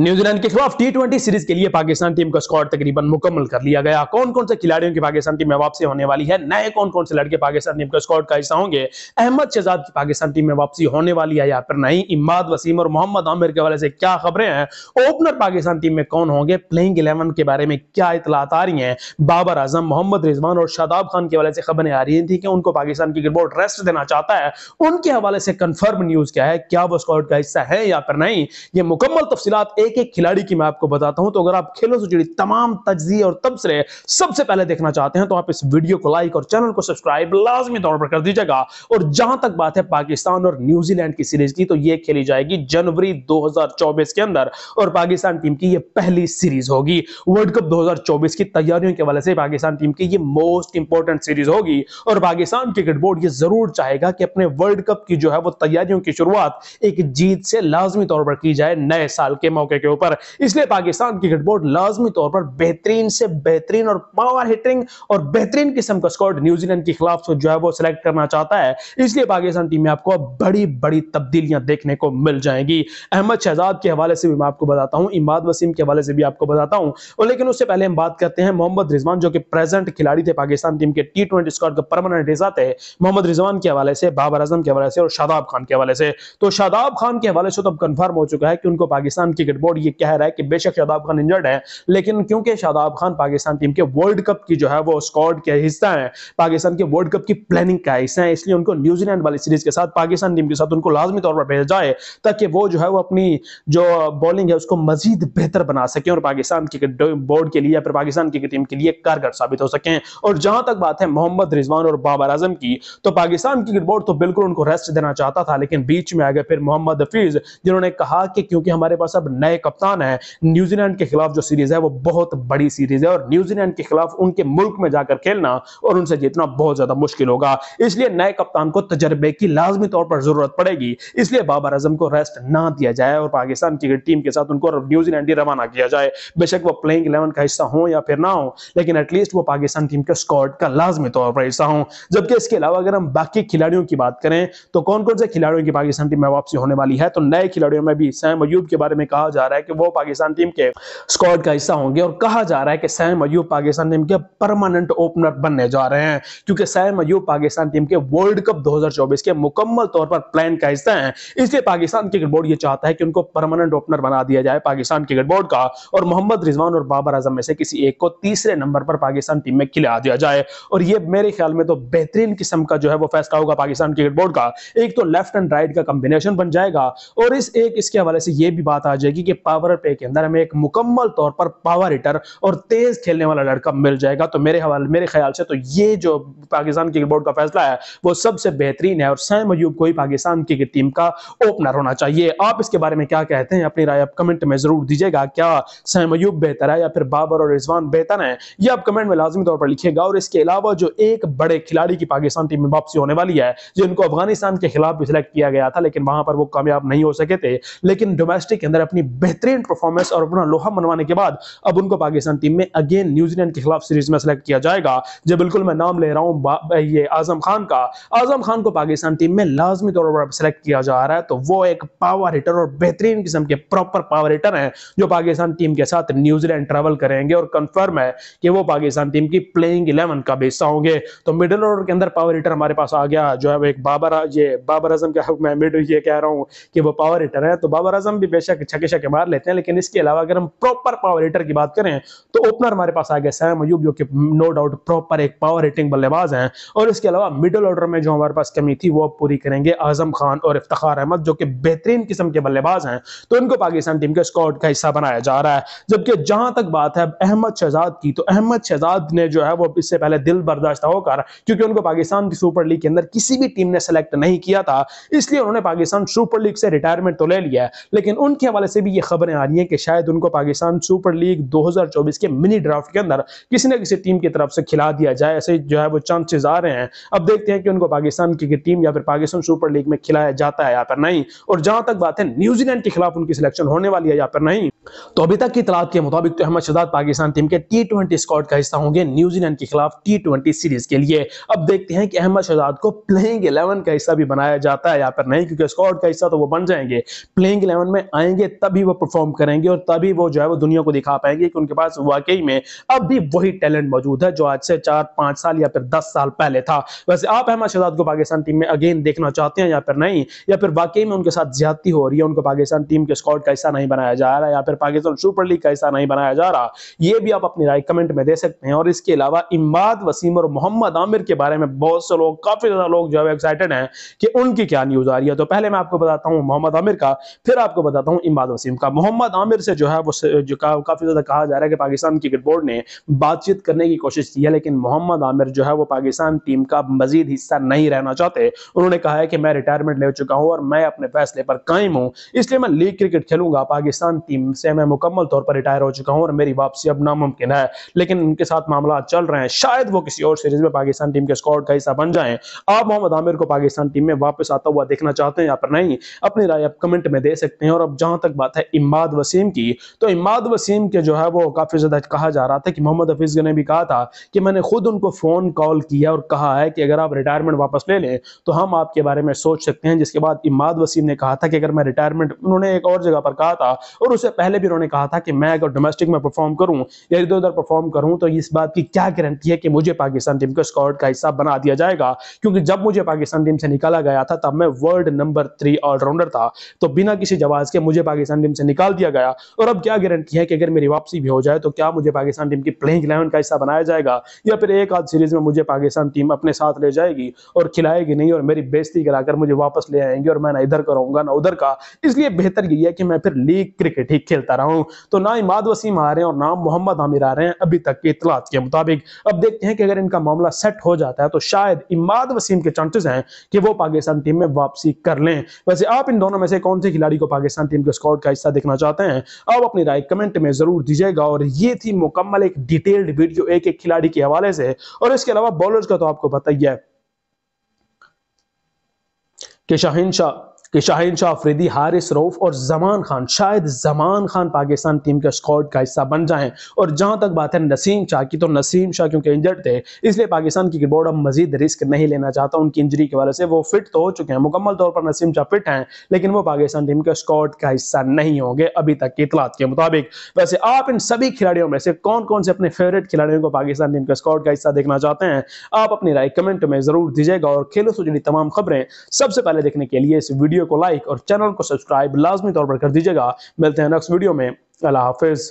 New Zealand के खिलाफ T series के लिए पाकिस्तान टीम का स्कॉट तकरीबन मुकम्मल कर लिया गया कौन कौन से खिलाड़ियों की पाकिस्तान टीम में वापसी होने वाली है नए कौन कौन से लड़के पाकिस्तान टीम का स्कॉट का हिस्सा होंगे अहमद शहजाद की पाकिस्तान टीम में वापसी होने वाली है या फिर नहीं इमाद वसीम और मोहम्मद आमिर के हवाले से क्या खबरें हैं ओपनर पाकिस्तान टीम में कौन होंगे प्लेइंग इलेवन के बारे में क्या इतलात आ रही है बाबर आजम मोहम्मद रिजवान और शादाब खान के हवाले से खबरें आ रही थी कि उनको पाकिस्तान की बोर्ड रेस्ट देना चाहता है उनके हवाले से कंफर्म न्यूज क्या है क्या वो स्कॉट का हिस्सा है या फिर नहीं ये मुकम्मल तफसीत एक एक खिलाड़ी की मैं आपको बताता हूं तो अगर आप खेलों से जुड़ी तमाम तजिए और तबसरे सबसे पहले देखना चाहते हैं तो आप इस वीडियो को लाइक और चैनल को सब्सक्राइब लाजमी तौर पर कर दीजिएगा और जहां तक बात है पाकिस्तान और न्यूजीलैंड की सीरीज की तो यह खेली जाएगी जनवरी दो के अंदर और पाकिस्तान टीम की यह पहली सीरीज होगी वर्ल्ड कप दो की तैयारियों के वाले से पाकिस्तान टीम की यह मोस्ट इंपॉर्टेंट सीरीज होगी और पाकिस्तान क्रिकेट बोर्ड यह जरूर चाहेगा कि अपने वर्ल्ड कप की जो है वो तैयारियों की शुरुआत एक जीत से लाजमी तौर पर की जाए नए साल के मौके मौके के ऊपर इसलिए पाकिस्तान क्रिकेट बोर्ड लाजमी तौर पर बेहतरीन से बेहतरीन और पावर हिटिंग और बेहतरीन किस्म का स्कॉट न्यूजीलैंड के खिलाफ जो है वो सिलेक्ट करना चाहता है इसलिए पाकिस्तान टीम में आपको बड़ी बड़ी तब्दीलियां देखने को मिल जाएंगी अहमद शहजाद के हवाले से भी मैं आपको बताता हूँ इमाद वसीम के हवाले से भी आपको बताता हूँ लेकिन उससे पहले हम बात करते हैं मोहम्मद रिजवान जो कि प्रेजेंट खिलाड़ी थे पाकिस्तान टीम के टी ट्वेंटी स्कॉट के परमानेंट हिस्सा थे मोहम्मद रिजवान के हवाले से बाबर आजम के हवाले से और शादाब खान के हवाले से तो शादाब खान के हवाले से तो कंफर्म हो चुका है कि उनको पाकिस्तान की क्रिकेट बोर्ड ये कह रहा है कि बेशक शादाब खान इंजर्ड है लेकिन क्योंकि शादाब खान पाकिस्तान टीम के वर्ल्ड कप की जो है वो स्कॉड के हिस्सा है पाकिस्तान के वर्ल्ड कप की प्लानिंग का हिस्सा है इसलिए उनको न्यूजीलैंड वाली सीरीज के साथ पाकिस्तान टीम के साथ उनको लाजमी तौर पर भेजा जाए ताकि वो जो है वो अपनी जो बॉलिंग है उसको मजीद बेहतर बना सके और पाकिस्तान क्रिकेट बोर्ड के लिए या फिर पाकिस्तान क्रिकेट टीम के लिए कारगर साबित हो सके और जहां तक बात है मोहम्मद रिजवान और बाबर आजम की तो पाकिस्तान क्रिकेट बोर्ड तो बिल्कुल उनको रेस्ट देना चाहता था लेकिन बीच में आ गए फिर मोहम्मद हफीज जिन्होंने कहा कि क्योंकि हमारे पास अब नए नए कप्तान हैं न्यूजीलैंड के खिलाफ जो सीरीज है वो बहुत बड़ी सीरीज है और न्यूजीलैंड के खिलाफ उनके मुल्क में जाकर खेलना और उनसे जीतना बहुत ज्यादा मुश्किल होगा इसलिए नए कप्तान को तजर्बे की लाजमी तौर पर जरूरत पड़ेगी इसलिए बाबर आजम को रेस्ट ना दिया जाए और पाकिस्तान क्रिकेट टीम के साथ उनको न्यूजीलैंड ही रवाना किया जाए बेशक वो प्लेइंग इलेवन का हिस्सा हो या फिर ना हो लेकिन एटलीस्ट वो पाकिस्तान टीम के स्कॉड का लाजमी तौर पर हिस्सा हो जबकि इसके अलावा अगर हम बाकी खिलाड़ियों की बात करें तो कौन कौन से खिलाड़ियों की पाकिस्तान टीम में वापसी होने वाली है तो नए खिलाड़ियों में भी सैम अयूब के बारे में कहा जा रहा है कि वो पाकिस्तान टीम के स्कॉड का हिस्सा होंगे और कहा जा रहा है कि सैम अयूब पाकिस्तान टीम के परमानेंट ओपनर बनने जा रहे हैं क्योंकि सैम अयूब पाकिस्तान टीम के वर्ल्ड कप दो के मुकम्मल तौर पर प्लान का हिस्सा है इसलिए पाकिस्तान क्रिकेट बोर्ड ये चाहता है कि उनको परमानेंट ओपनर बना दिया जाए पाकिस्तान क्रिकेट बोर्ड का और मोहम्मद रिजवान और बाबर आजम में से किसी एक को तीसरे नंबर पर पाकिस्तान टीम में खिला दिया जाए और ये मेरे ख्याल में तो बेहतरीन किस्म का जो है वो फैसला होगा पाकिस्तान क्रिकेट बोर्ड का एक तो लेफ्ट एंड राइट का कॉम्बिनेशन बन जाएगा और इस एक इसके हवाले से ये भी बात आ जाएगी के पावर पे के अंदर हमें एक मुकम्मल तौर पर पावर हिटर और तेज खेलने वाला लड़का मिल जाएगा तो मेरे हवाले मेरे ख्याल से तो ये जो पाकिस्तान क्रिकेट बोर्ड का फैसला है वो सबसे बेहतरीन है और सैम अयूब को ही पाकिस्तान क्रिकेट टीम का ओपनर होना चाहिए आप इसके बारे में क्या कहते हैं अपनी राय आप कमेंट में जरूर दीजिएगा क्या सैम अयूब बेहतर है या फिर बाबर और रिजवान बेहतर है यह आप कमेंट में लाजमी तौर पर लिखेगा और इसके अलावा जो एक बड़े खिलाड़ी की पाकिस्तान टीम में वापसी होने वाली है जिनको अफगानिस्तान के खिलाफ भी सिलेक्ट किया गया था लेकिन वहां पर वो कामयाब नहीं हो सके थे लेकिन डोमेस्टिक के अंदर अपनी बेहतरीन परफॉर्मेंस और अपना लोहा मनवाने के बाद अब उनको पाकिस्तान टीम में अगेन न्यूजीलैंड के खिलाफ सीरीज में सेलेक्ट किया जाएगा जो बिल्कुल मैं नाम ले रहा हूँ ये आजम खान का आजम खान को पाकिस्तान टीम में लाजमी तौर पर सेलेक्ट किया जा रहा है तो वो एक पावर हिटर और बेहतरीन किस्म के प्रॉपर पावर हिटर हैं जो पाकिस्तान टीम के साथ न्यूजीलैंड ट्रेवल करेंगे और कन्फर्म है कि वो पाकिस्तान टीम की प्लेइंग इलेवन का हिस्सा होंगे तो मिडिल ऑर्डर के अंदर पावर हिटर हमारे पास आ गया जो है एक बाबर ये बाबर आजम का मैं मिड ये कह रहा हूँ कि वो पावर हिटर है तो बाबर आजम भी बेशक छके छके के मार लेते हैं लेकिन इसके अलावा अगर हम प्रॉपर पावर हिटर की बात करें तो ओपनर हमारे पास आ गया सैम अयूब जो कि नो डाउट प्रॉपर एक पावर हिटिंग बल्लेबाज हैं और इसके अलावा मिडल ऑर्डर में जो हमारे पास कमी थी वो पूरी करेंगे आजम खान और इफ्तार अहमद जो कि बेहतरीन किस्म के बल्लेबाज हैं तो इनको पाकिस्तान टीम के स्कॉट का हिस्सा बनाया जा रहा है जबकि जहां तक बात है अहमद शहजाद की तो अहमद शहजाद ने जो है वो इससे पहले दिल बर्दाश्त होकर क्योंकि उनको पाकिस्तान की सुपर लीग के अंदर किसी भी टीम ने सेलेक्ट नहीं किया था इसलिए उन्होंने पाकिस्तान सुपर लीग से रिटायरमेंट तो ले लिया है लेकिन उनके हवाले से भी ये खबरें आ रही हैं कि शायद उनको पाकिस्तान सुपर लीग 2024 के मिनी ड्राफ्ट के अंदर किसी न किसी टीम की तरफ से खिला दिया जाए ऐसे जो है वो चांसेस आ रहे हैं अब देखते हैं कि उनको पाकिस्तान की टीम या फिर पाकिस्तान सुपर लीग में खिलाया जाता है या फिर नहीं और जहां तक बात है न्यूजीलैंड के खिलाफ उनकी सिलेक्शन होने वाली है या फिर नहीं तो अभी तक की इतलात के मुताबिक तो अहमद शदाद पाकिस्तान टीम के टी ट्वेंटी स्कॉट का हिस्सा होंगे न्यूजीलैंड के खिलाफ टी ट्वेंटी सीरीज के लिए अब देखते हैं कि अहमद शदाद को प्लेइंग इलेवन का हिस्सा भी बनाया जाता है या फिर नहीं क्योंकि स्कॉट का हिस्सा तो वो बन जाएंगे प्लेइंग इलेवन में आएंगे तभी तभी वो परफॉर्म करेंगे और तभी वो जो है वो दुनिया को दिखा पाएंगे कि उनके पास वाकई में अब भी वही टैलेंट मौजूद है जो आज से चार पांच साल या फिर दस साल पहले था वैसे आप अहमद शहजाद को पाकिस्तान टीम में अगेन देखना चाहते हैं या फिर नहीं या फिर वाकई में उनके साथ ज्यादा हो रही है उनको पाकिस्तान टीम के स्कॉट का हिस्सा नहीं बनाया जा रहा या फिर पाकिस्तान सुपर लीग का हिस्सा नहीं बनाया जा रहा यह भी आप अपनी राय कमेंट में दे सकते हैं और इसके अलावा इमाद वसीम और मोहम्मद आमिर के बारे में बहुत से लोग काफी ज्यादा लोग जो है एक्साइटेड है कि उनकी क्या न्यूज आ रही है तो पहले मैं आपको बताता हूँ मोहम्मद आमिर का फिर आपको बताता हूँ इमाद वसीम तकसीम का मोहम्मद आमिर से जो है वो जो का, काफ़ी ज़्यादा कहा जा रहा है कि पाकिस्तान क्रिकेट बोर्ड ने बातचीत करने की कोशिश की है लेकिन मोहम्मद आमिर जो है वो पाकिस्तान टीम का मजीद हिस्सा नहीं रहना चाहते उन्होंने कहा है कि मैं रिटायरमेंट ले चुका हूँ और मैं अपने फैसले पर कायम हूँ इसलिए मैं लीग क्रिकेट खेलूंगा पाकिस्तान टीम से मैं मुकम्मल तौर पर रिटायर हो चुका हूँ और मेरी वापसी अब नामुमकिन है लेकिन उनके साथ मामला चल रहे हैं शायद वो किसी और सीरीज में पाकिस्तान टीम के स्कॉड का हिस्सा बन जाए आप मोहम्मद आमिर को पाकिस्तान टीम में वापस आता हुआ देखना चाहते हैं या पर नहीं अपनी राय आप कमेंट में दे सकते हैं और अब जहां तक बात है है इमाद वसीम की तो इमाद वसीम के जो है वो काफ़ी ज़्यादा कहा जा रहा था कि मोहम्मद हफीज़ ने भी कहा था कि मैंने खुद उनको फ़ोन कॉल किया और कहा है कि अगर आप रिटायरमेंट वापस ले लें तो हम आपके बारे में सोच सकते हैं जिसके बाद इमाद वसीम ने कहा था कि अगर मैं रिटायरमेंट उन्होंने एक और जगह पर कहा था और उससे पहले भी उन्होंने कहा था कि मैं अगर डोमेस्टिक में परफॉर्म करूं या इधर उधर परफॉर्म करूं तो इस बात की क्या गारंटी है कि मुझे पाकिस्तान टीम को स्कॉट का हिस्सा बना दिया जाएगा क्योंकि जब मुझे पाकिस्तान टीम से निकाला गया था तब मैं वर्ल्ड नंबर थ्री ऑलराउंडर था तो बिना किसी जवाब के मुझे पाकिस्तान टीम से निकाल दिया गया और अब क्या गारंटी है कि अगर मेरी वापसी भी हो जाए तो क्या मुझे पाकिस्तान टीम की प्लेइंग इलेवन का हिस्सा बनाया जाएगा या फिर एक आध सीरीज में मुझे पाकिस्तान टीम अपने साथ ले जाएगी और खिलाएगी नहीं और मेरी बेजती कराकर मुझे वापस ले आएंगे और मैं ना इधर करूंगा ना उधर का इसलिए बेहतर यही है कि मैं फिर लीग क्रिकेट ही खेलता रहा हूँ तो ना इमाद वसीम आ रहे हैं और ना मोहम्मद आमिर आ रहे हैं अभी तक की इतलात के मुताबिक अब देखते हैं कि अगर इनका मामला सेट हो जाता है तो शायद इमाद वसीम के चांसेस हैं कि वो पाकिस्तान टीम में वापसी कर लें वैसे आप इन दोनों में से कौन से खिलाड़ी को पाकिस्तान टीम के स्कॉट का हिस्सा देखना चाहते हैं अब अपनी राय कमेंट में जरूर दीजिएगा और ये थी मुकम्मल एक डिटेल्ड वीडियो एक एक खिलाड़ी के हवाले से और इसके अलावा बॉलर का तो आपको बताइए कि शाहिन शाह कि शाहिन शाह अफरीदी हारिस रऊफ और जमान खान शायद जमान खान पाकिस्तान टीम के स्कॉड का हिस्सा बन जाएं और जहां तक बात है नसीम शाह की तो नसीम शाह क्योंकि इंजर्ड थे इसलिए पाकिस्तान की बोर्ड अब मजीद रिस्क नहीं लेना चाहता उनकी इंजरी के वजह से वो फिट तो हो चुके हैं मुकम्मल तौर पर नसीम शाह फिट हैं लेकिन वो पाकिस्तान टीम के स्कॉड का हिस्सा नहीं होंगे अभी तक की इतलात के मुताबिक वैसे आप इन सभी खिलाड़ियों में से कौन कौन से अपने फेवरेट खिलाड़ियों को पाकिस्तान टीम के स्कॉड का हिस्सा देखना चाहते हैं आप अपनी राय कमेंट में जरूर दीजिएगा और खेलों से जुड़ी तमाम खबरें सबसे पहले देखने के लिए इस वीडियो वीडियो को लाइक और चैनल को सब्सक्राइब लाजमी तौर पर कर दीजिएगा मिलते हैं नेक्स्ट वीडियो में अल्लाह हाफिज़